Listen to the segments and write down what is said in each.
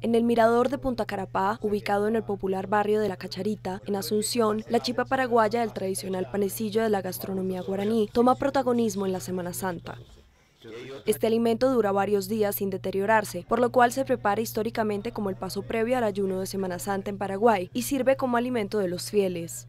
En el mirador de Punta Carapá, ubicado en el popular barrio de La Cacharita, en Asunción, la chipa paraguaya del tradicional panecillo de la gastronomía guaraní toma protagonismo en la Semana Santa. Este alimento dura varios días sin deteriorarse, por lo cual se prepara históricamente como el paso previo al ayuno de Semana Santa en Paraguay y sirve como alimento de los fieles.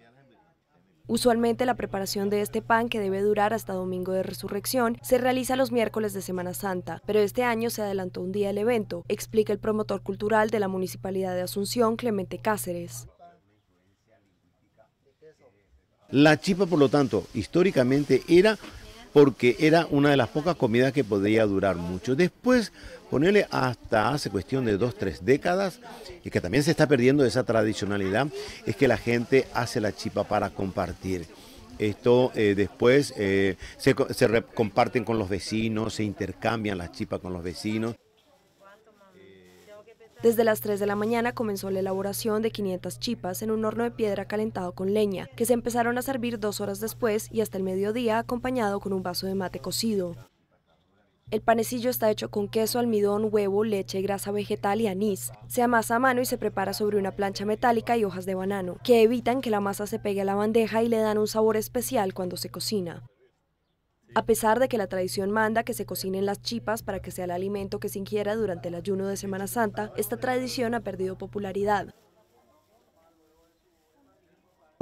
Usualmente la preparación de este pan, que debe durar hasta Domingo de Resurrección, se realiza los miércoles de Semana Santa, pero este año se adelantó un día el evento, explica el promotor cultural de la Municipalidad de Asunción, Clemente Cáceres. La chipa, por lo tanto, históricamente era porque era una de las pocas comidas que podía durar mucho. Después, ponerle hasta hace cuestión de dos, tres décadas, y que también se está perdiendo esa tradicionalidad, es que la gente hace la chipa para compartir. Esto eh, después eh, se, se comparten con los vecinos, se intercambian las chipas con los vecinos. Desde las 3 de la mañana comenzó la elaboración de 500 chipas en un horno de piedra calentado con leña, que se empezaron a servir dos horas después y hasta el mediodía acompañado con un vaso de mate cocido. El panecillo está hecho con queso, almidón, huevo, leche, grasa vegetal y anís. Se amasa a mano y se prepara sobre una plancha metálica y hojas de banano, que evitan que la masa se pegue a la bandeja y le dan un sabor especial cuando se cocina. A pesar de que la tradición manda que se cocinen las chipas para que sea el alimento que se ingiera durante el ayuno de Semana Santa, esta tradición ha perdido popularidad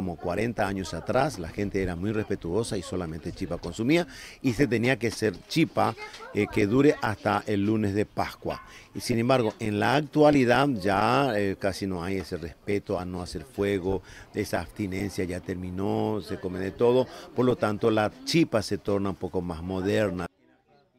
como 40 años atrás, la gente era muy respetuosa y solamente chipa consumía y se tenía que ser chipa eh, que dure hasta el lunes de Pascua. Y sin embargo, en la actualidad ya eh, casi no hay ese respeto a no hacer fuego, esa abstinencia ya terminó, se come de todo, por lo tanto la chipa se torna un poco más moderna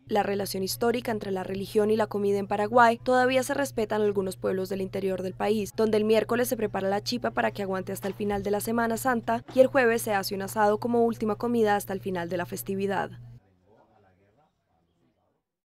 la relación histórica entre la religión y la comida en Paraguay, todavía se respetan algunos pueblos del interior del país, donde el miércoles se prepara la chipa para que aguante hasta el final de la Semana Santa y el jueves se hace un asado como última comida hasta el final de la festividad.